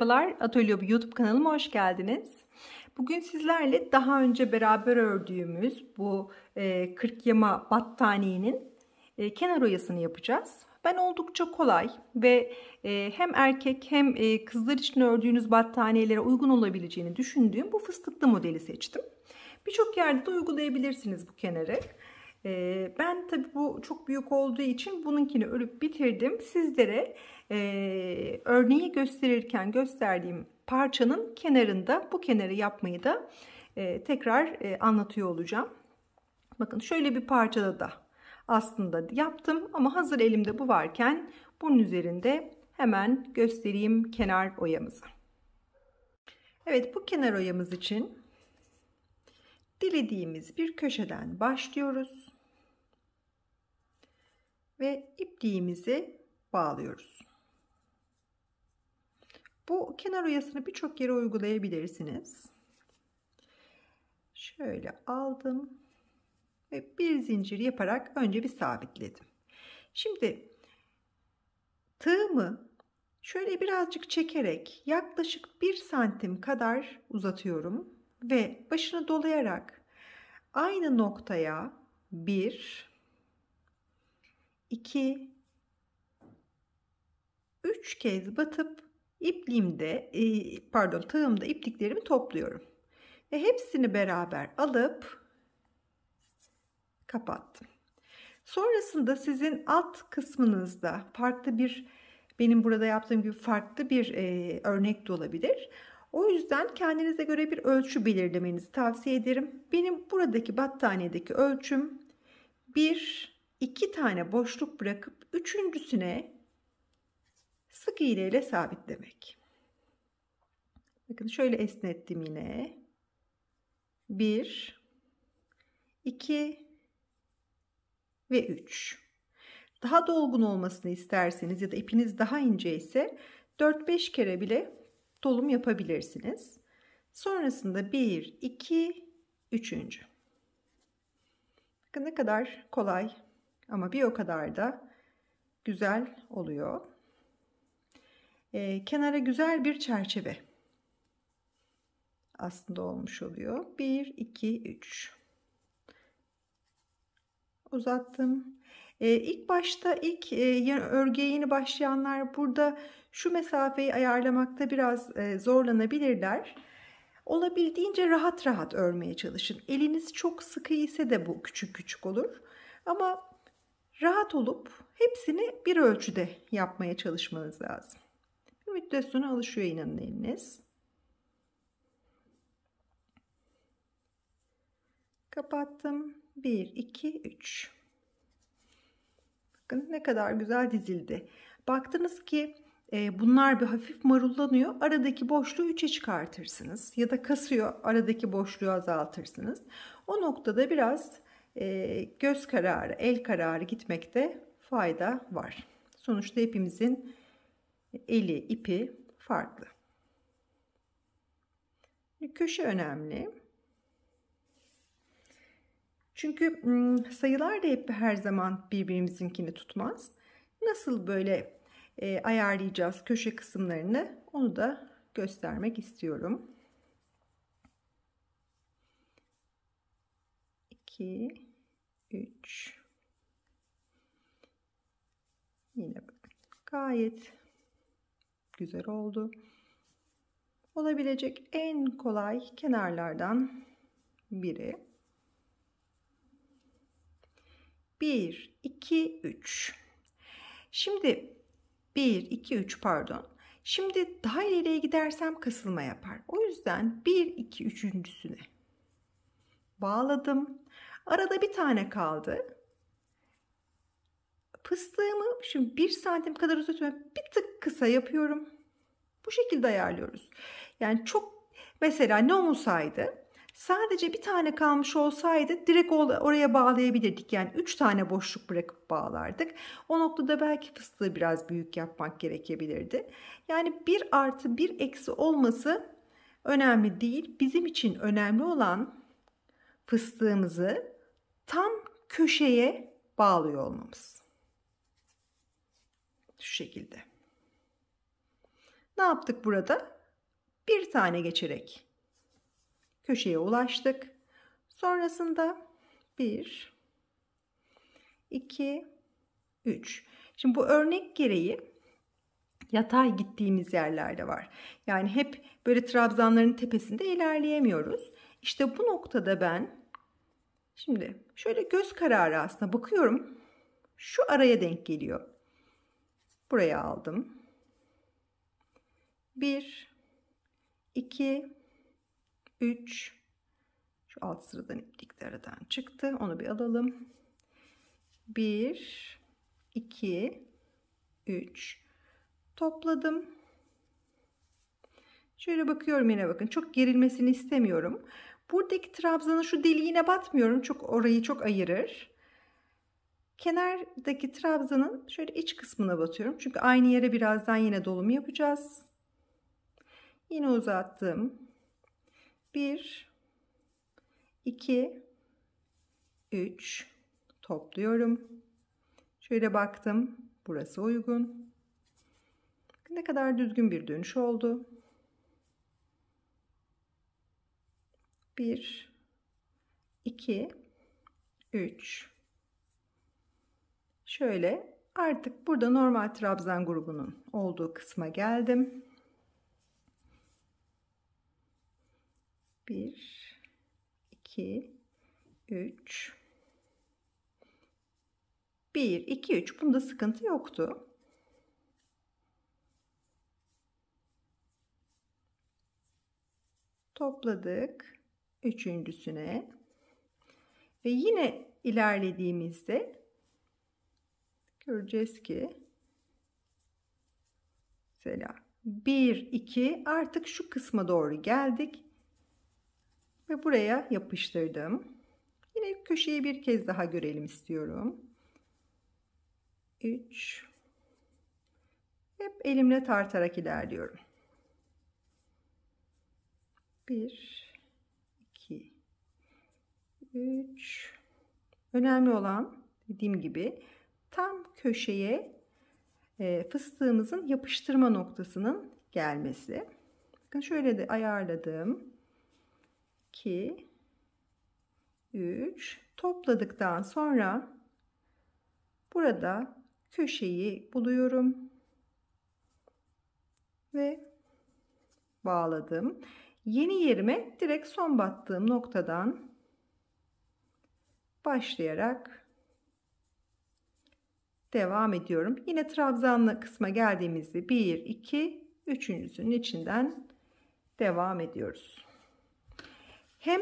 Merhabalar, Atölye YouTube kanalıma hoş geldiniz. Bugün sizlerle daha önce beraber ördüğümüz bu 40 e, yama battaniyenin e, kenar oyasını yapacağız. Ben oldukça kolay ve e, hem erkek hem kızlar için ördüğünüz battaniyelere uygun olabileceğini düşündüğüm bu fıstıklı modeli seçtim. Birçok yerde de uygulayabilirsiniz bu kenarı ben tabi bu çok büyük olduğu için bununkini örüp bitirdim. Sizlere örneği gösterirken gösterdiğim parçanın kenarında bu kenarı yapmayı da tekrar anlatıyor olacağım. Bakın şöyle bir parçada da aslında yaptım ama hazır elimde bu varken bunun üzerinde hemen göstereyim kenar oyamızı. Evet bu kenar oyamız için dilediğimiz bir köşeden başlıyoruz ve ipliğimizi bağlıyoruz. Bu kenar uyasını birçok yere uygulayabilirsiniz. Şöyle aldım ve bir zincir yaparak önce bir sabitledim. Şimdi tığımı şöyle birazcık çekerek yaklaşık bir santim kadar uzatıyorum ve başını dolayarak aynı noktaya 1 2 3 kez batıp ipliğimde e, pardon tığımda ipliklerimi topluyorum. Ve hepsini beraber alıp kapattım. Sonrasında sizin alt kısmınızda farklı bir benim burada yaptığım gibi farklı bir e, örnek de olabilir. O yüzden kendinize göre bir ölçü belirlemenizi tavsiye ederim. Benim buradaki battaniyedeki ölçüm 1 2 tane boşluk bırakıp üçüncüsüne sık iğne ile sabitlemek. Bakın şöyle esnettim yine. 1 2 ve 3. Daha dolgun olmasını isterseniz ya da ipiniz daha ince ise 4-5 kere bile dolum yapabilirsiniz. Sonrasında 1, 2, 3. Bakın ne kadar kolay ama bir o kadar da güzel oluyor. Ee, kenara güzel bir çerçeve aslında olmuş oluyor. 1, 2, 3 uzattım. Ee, ilk başta ilk e, örgüye yeni başlayanlar burada şu mesafeyi ayarlamakta biraz e, zorlanabilirler. Olabildiğince rahat rahat örmeye çalışın. Eliniz çok sıkı ise de bu küçük küçük olur. Ama rahat olup hepsini bir ölçüde yapmaya çalışmanız lazım. Bir müddet sonra alışıyor inanın eliniz. Kapattım. 1, 2, 3. Bakın ne kadar güzel dizildi. Baktınız ki e, bunlar bir hafif marullanıyor. Aradaki boşluğu 3'e çıkartırsınız. Ya da kasıyor aradaki boşluğu azaltırsınız. O noktada biraz e, göz kararı, el kararı gitmekte fayda var. Sonuçta hepimizin eli, ipi farklı. Köşe önemli. Çünkü sayılar da hep her zaman birbirimizinkini tutmaz. Nasıl böyle e, ayarlayacağız köşe kısımlarını onu da göstermek istiyorum. 2 3 Yine gayet güzel oldu. Olabilecek en kolay kenarlardan biri. 1, 2, 3. Şimdi 1, 2, 3 pardon. Şimdi daha ileriye gidersem kasılma yapar. O yüzden 1, 2, 3.süne bağladım. Arada bir tane kaldı. Fıstığımı şimdi 1 santim kadar uzatıyorum. Bir tık kısa yapıyorum. Bu şekilde ayarlıyoruz. Yani çok mesela ne olsaydı Sadece bir tane kalmış olsaydı direkt oraya bağlayabilirdik. Yani üç tane boşluk bırakıp bağlardık. O noktada belki fıstığı biraz büyük yapmak gerekebilirdi. Yani bir artı bir eksi olması önemli değil. Bizim için önemli olan fıstığımızı tam köşeye bağlıyor olmamız. Şu şekilde. Ne yaptık burada? Bir tane geçerek köşeye ulaştık. Sonrasında 1 2 3. Şimdi bu örnek gereği yatay gittiğimiz yerlerde var. Yani hep böyle trabzanların tepesinde ilerleyemiyoruz. İşte bu noktada ben şimdi şöyle göz kararı aslında bakıyorum. Şu araya denk geliyor. Buraya aldım. 1 2 3 şu alt sıradan iplikte aradan çıktı. Onu bir alalım. 1 2 3 topladım. Şöyle bakıyorum yine bakın. Çok gerilmesini istemiyorum. Buradaki trabzanın şu deliğine batmıyorum. Çok orayı çok ayırır. Kenardaki trabzanın şöyle iç kısmına batıyorum. Çünkü aynı yere birazdan yine dolum yapacağız. Yine uzattım. 1 2 3 topluyorum. Şöyle baktım. Burası uygun. Ne kadar düzgün bir dönüş oldu. 1 2 3 Şöyle artık burada normal trabzan grubunun olduğu kısma geldim. 1 2 3 1 2 3 bunda sıkıntı yoktu. Topladık üçüncüsüne ve yine ilerlediğimizde göreceğiz ki mesela 1 2 artık şu kısma doğru geldik ve buraya yapıştırdım. Yine köşeyi bir kez daha görelim istiyorum. 3 Hep elimle tartarak ilerliyorum. 1 2 3 Önemli olan dediğim gibi tam köşeye e, fıstığımızın yapıştırma noktasının gelmesi. Bakın şöyle de ayarladım. 2 3 topladıktan sonra burada köşeyi buluyorum ve bağladım. Yeni yerime direkt son battığım noktadan başlayarak devam ediyorum. Yine trabzanlı kısma geldiğimizde 1 2 üçüncüsünün içinden devam ediyoruz hem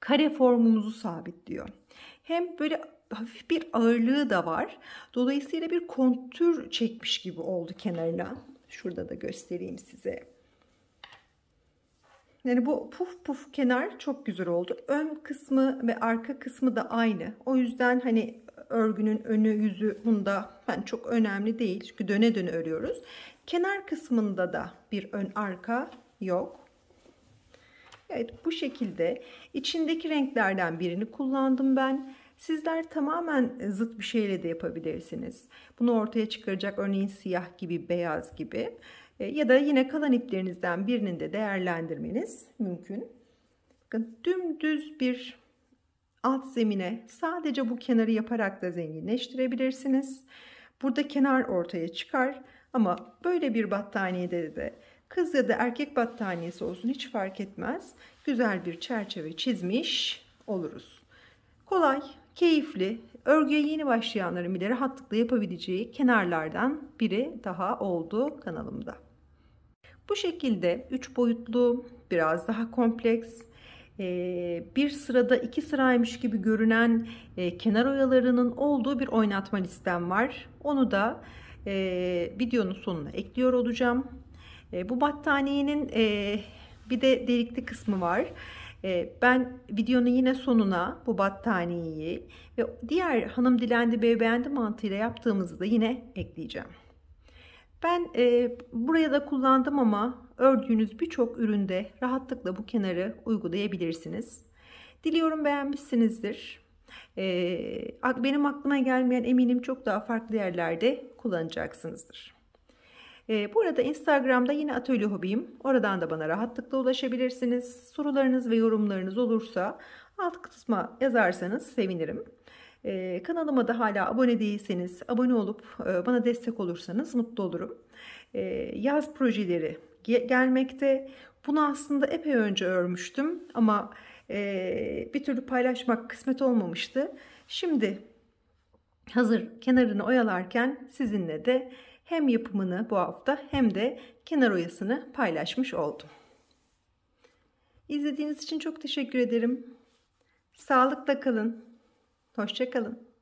kare formumuzu sabitliyor. Hem böyle hafif bir ağırlığı da var. Dolayısıyla bir kontür çekmiş gibi oldu kenarına. Şurada da göstereyim size. Yani bu puf puf kenar çok güzel oldu. Ön kısmı ve arka kısmı da aynı. O yüzden hani örgünün önü yüzü bunda ben yani çok önemli değil. Çünkü döne döne örüyoruz. Kenar kısmında da bir ön arka yok. Evet bu şekilde içindeki renklerden birini kullandım ben. Sizler tamamen e, zıt bir şeyle de yapabilirsiniz. Bunu ortaya çıkaracak örneğin siyah gibi beyaz gibi e, ya da yine kalan iplerinizden birinin de değerlendirmeniz mümkün. Bakın dümdüz bir alt zemine sadece bu kenarı yaparak da zenginleştirebilirsiniz. Burada kenar ortaya çıkar ama böyle bir battaniyede de Kız ya da erkek battaniyesi olsun hiç fark etmez. Güzel bir çerçeve çizmiş oluruz. Kolay, keyifli, örgüye yeni başlayanların bile rahatlıkla yapabileceği kenarlardan biri daha oldu kanalımda. Bu şekilde 3 boyutlu, biraz daha kompleks, bir sırada iki sıraymış gibi görünen kenar oyalarının olduğu bir oynatma listem var. Onu da videonun sonuna ekliyor olacağım. Ee, bu battaniyenin e, bir de delikli kısmı var. Ee, ben videonun yine sonuna bu battaniyeyi ve diğer hanım dilendi bey beğendi mantığıyla yaptığımızı da yine ekleyeceğim. Ben e, buraya da kullandım ama ördüğünüz birçok üründe rahatlıkla bu kenarı uygulayabilirsiniz. Diliyorum beğenmişsinizdir. E, benim aklıma gelmeyen eminim çok daha farklı yerlerde kullanacaksınızdır. E, bu arada Instagram'da yine atölye hobiyim. Oradan da bana rahatlıkla ulaşabilirsiniz. Sorularınız ve yorumlarınız olursa alt kısma yazarsanız sevinirim. E, kanalıma da hala abone değilseniz abone olup e, bana destek olursanız mutlu olurum. E, yaz projeleri gelmekte. Bunu aslında epey önce örmüştüm ama e, bir türlü paylaşmak kısmet olmamıştı. Şimdi hazır kenarını oyalarken sizinle de hem yapımını bu hafta hem de kenar oyasını paylaşmış oldum. İzlediğiniz için çok teşekkür ederim. Sağlıkla kalın. Hoşçakalın.